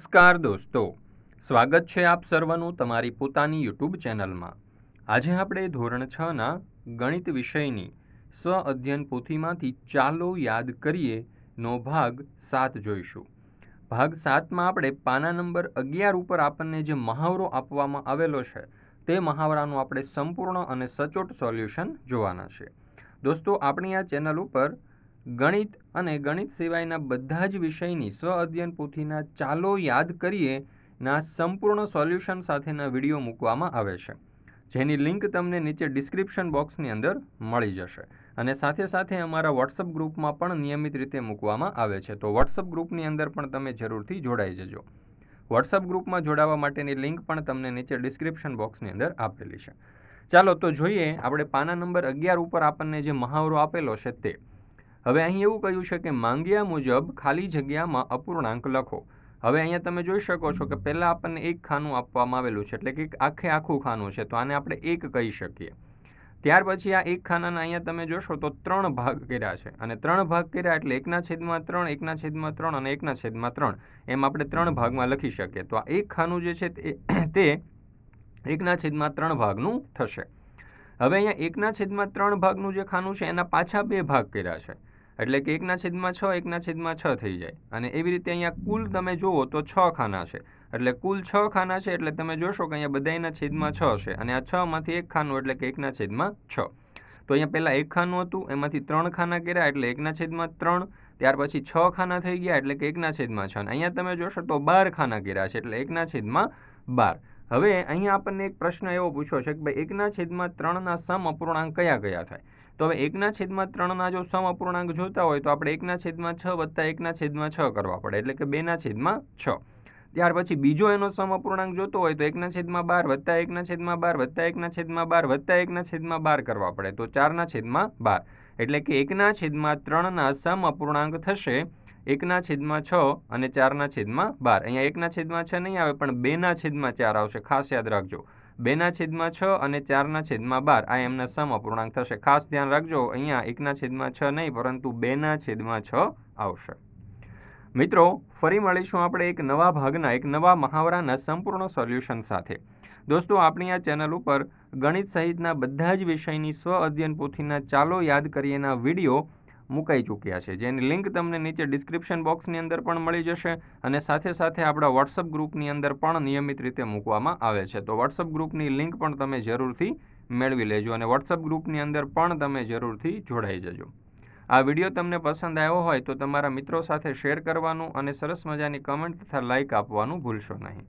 નમસ્કાર દોસ્તો સ્વાગત છે આપ સર્વનું તમારી પોતાની યુટ્યુબ ચેનલમાં આજે આપણે ધોરણ છના ગણિત વિષયની સ્વ અધ્યયન પોથીમાંથી ચાલો યાદ કરીએ નો ભાગ સાત જોઈશું ભાગ સાતમાં આપણે પાના નંબર અગિયાર ઉપર આપણને જે મહાવરો આપવામાં આવેલો છે તે મહાવરાનું આપણે સંપૂર્ણ અને સચોટ સોલ્યુશન જોવાના છે દોસ્તો આપણી આ ચેનલ ઉપર ગણિત અને ગણિત સિવાયના બધા જ વિષયની સ્વ અધ્યયન પોથીના ચાલો યાદ કરીએ ના સંપૂર્ણ સોલ્યુશન સાથેના વિડીયો મૂકવામાં આવે છે જેની લિંક તમને નીચે ડિસ્ક્રિપ્શન બોક્સની અંદર મળી જશે અને સાથે સાથે અમારા વોટ્સઅપ ગ્રુપમાં પણ નિયમિત રીતે મૂકવામાં આવે છે તો વોટ્સઅપ ગ્રુપની અંદર પણ તમે જરૂરથી જોડાઈ જજો વોટ્સઅપ ગ્રુપમાં જોડાવા માટેની લિંક પણ તમને નીચે ડિસ્ક્રિપ્શન બોક્સની અંદર આપેલી છે ચાલો તો જોઈએ આપણે પાના નંબર અગિયાર ઉપર આપણને જે મહાવરો આપેલો છે તે હવે અહીં એવું કહ્યું છે કે માંગ્યા મુજબ ખાલી જગ્યામાં અપૂર્ણાંક લખો હવે અહીંયા તમે જોઈ શકો છો કે પહેલાં આપણને એક ખાનું આપવામાં આવેલું છે એટલે કે આખે આખું ખાનું છે તો આને આપણે એક કહી શકીએ ત્યાર પછી આ એક ખાનાના અહીંયા તમે જોશો તો ત્રણ ભાગ કર્યા છે અને ત્રણ ભાગ કર્યા એટલે એકના છેદમાં ત્રણ એકના છેદમાં ત્રણ અને એકના છેદમાં ત્રણ એમ આપણે ત્રણ ભાગમાં લખી શકીએ તો આ એક ખાનું જે છે તે એકના છેદમાં ત્રણ ભાગનું થશે હવે અહીંયા એકના છેદમાં ત્રણ ભાગનું જે ખાનું છે એના પાછા બે ભાગ કર્યા છે એટલે કે એકના છેદમાં છ એકના છેદમાં છ થઈ જાય અને એવી રીતે અહીંયા કુલ તમે જુઓ તો છ ખાના છે એટલે કુલ છ ખાના છે એટલે તમે જોશો કે અહીંયા બધાના છેદમાં છ છે અને આ છમાંથી એક ખાનું એટલે કે એકના છેદમાં છ તો અહીંયા પહેલાં એક ખાનું હતું એમાંથી ત્રણ ખાના કર્યા એટલે એકના છેદમાં ત્રણ ત્યાર પછી છ ખાના થઈ ગયા એટલે કે એકના છેદમાં છ અને અહીંયા તમે જોશો તો બાર ખાના કર્યા છે એટલે એકના છેદમાં બાર હવે અહીંયા આપણને એક પ્રશ્ન એવો પૂછ્યો છે કે ભાઈ એકના છેદમાં ત્રણના સમ અપૂર્ણાંક કયા કયા થાય તો હવે એકના છેદમાં ત્રણના જો સમ અપૂર્ણાંક જોતા હોય તો આપણે એકના છેદમાં છ વત્તા એકના છેદમાં છ કરવા પડે એટલે કે બેના છેદમાં છ ત્યાર પછી બીજો એનો સમ અપૂર્ણાંક જોતો હોય તો એકના છેદમાં બાર વત્તા એકના છેદમાં બાર વત્તા એકના છેદમાં બાર વત્તા એકના છેદમાં બાર કરવા પડે તો ચારના છેદમાં બાર એટલે કે એકના છેદમાં ત્રણના સમ અપૂર્ણાંક થશે એકના છેદમાં છ અને ચારના છેદમાં બાર અહીંયા એકના છેદમાં છ નહીં આવે પણ બેના છેદમાં ચાર આવશે ખાસ યાદ રાખજો બેના છેદમાં છ અને ચારના છેદમાં બાર આ એમના સમ અપૂર્ણાંક થશે ખાસ ધ્યાન રાખજો અહીંયા એકના છેદમાં છ નહીં પરંતુ બેના છેદમાં છ આવશે મિત્રો ફરી મળીશું આપણે એક નવા ભાગના એક નવા મહાવરાના સંપૂર્ણ સોલ્યુશન સાથે દોસ્તો આપણી આ ચેનલ ઉપર ગણિત સહિતના બધા જ વિષયની સ્વ અધ્યયન પોથીના ચાલો યાદ કરીએના વિડીયો મુકાઈ ચૂક્યા છે જેની લિંક તમને નીચે ડિસ્ક્રિપ્શન બોક્સની અંદર પણ મળી જશે અને સાથે સાથે આપણા વોટ્સઅપ ગ્રુપની અંદર પણ નિયમિત રીતે મૂકવામાં આવે છે તો વોટ્સઅપ ગ્રુપની લિંક પણ તમે જરૂરથી મેળવી લેજો અને વોટ્સઅપ ગ્રુપની અંદર પણ તમે જરૂરથી જોડાઈ જજો આ વિડીયો તમને પસંદ આવ્યો હોય તો તમારા મિત્રો સાથે શેર કરવાનું અને સરસ મજાની કમેન્ટ તથા લાઇક આપવાનું ભૂલશો નહીં